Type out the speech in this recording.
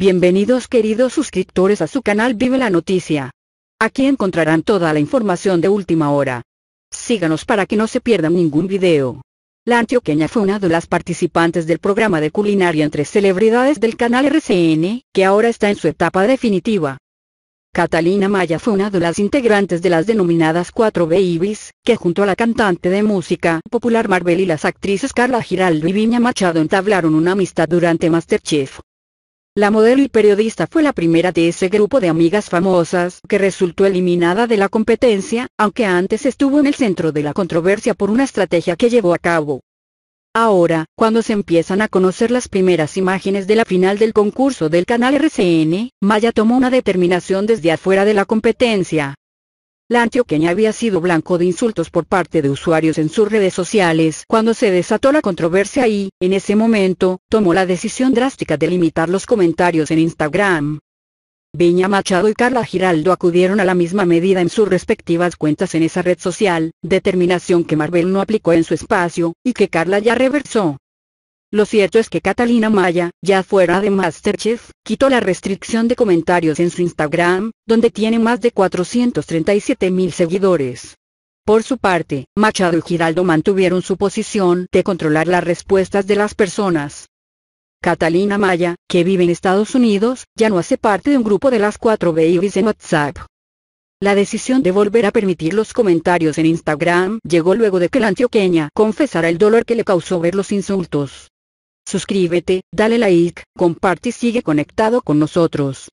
Bienvenidos queridos suscriptores a su canal Vive la Noticia. Aquí encontrarán toda la información de última hora. Síganos para que no se pierdan ningún video. La antioqueña fue una de las participantes del programa de culinaria entre celebridades del canal RCN, que ahora está en su etapa definitiva. Catalina Maya fue una de las integrantes de las denominadas 4 Babies, que junto a la cantante de música popular Marvel y las actrices Carla Giraldo y Viña Machado entablaron una amistad durante Masterchef. La modelo y periodista fue la primera de ese grupo de amigas famosas que resultó eliminada de la competencia, aunque antes estuvo en el centro de la controversia por una estrategia que llevó a cabo. Ahora, cuando se empiezan a conocer las primeras imágenes de la final del concurso del canal RCN, Maya tomó una determinación desde afuera de la competencia, la antioqueña había sido blanco de insultos por parte de usuarios en sus redes sociales. Cuando se desató la controversia y, en ese momento, tomó la decisión drástica de limitar los comentarios en Instagram. Viña Machado y Carla Giraldo acudieron a la misma medida en sus respectivas cuentas en esa red social, determinación que Marvel no aplicó en su espacio, y que Carla ya reversó. Lo cierto es que Catalina Maya, ya fuera de Masterchef, quitó la restricción de comentarios en su Instagram, donde tiene más de 437 mil seguidores. Por su parte, Machado y Giraldo mantuvieron su posición de controlar las respuestas de las personas. Catalina Maya, que vive en Estados Unidos, ya no hace parte de un grupo de las cuatro babies en WhatsApp. La decisión de volver a permitir los comentarios en Instagram llegó luego de que la antioqueña confesara el dolor que le causó ver los insultos. Suscríbete, dale like, comparte y sigue conectado con nosotros.